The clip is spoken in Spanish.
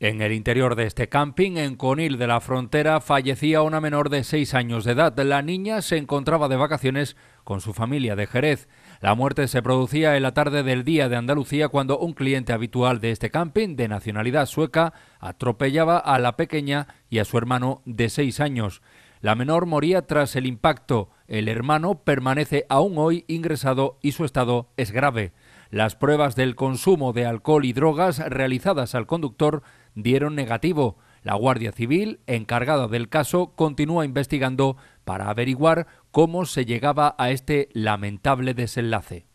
En el interior de este camping, en Conil de la Frontera, fallecía una menor de seis años de edad. La niña se encontraba de vacaciones con su familia de Jerez. La muerte se producía en la tarde del Día de Andalucía cuando un cliente habitual de este camping, de nacionalidad sueca, atropellaba a la pequeña y a su hermano de seis años. La menor moría tras el impacto. El hermano permanece aún hoy ingresado y su estado es grave. Las pruebas del consumo de alcohol y drogas realizadas al conductor dieron negativo. La Guardia Civil, encargada del caso, continúa investigando para averiguar cómo se llegaba a este lamentable desenlace.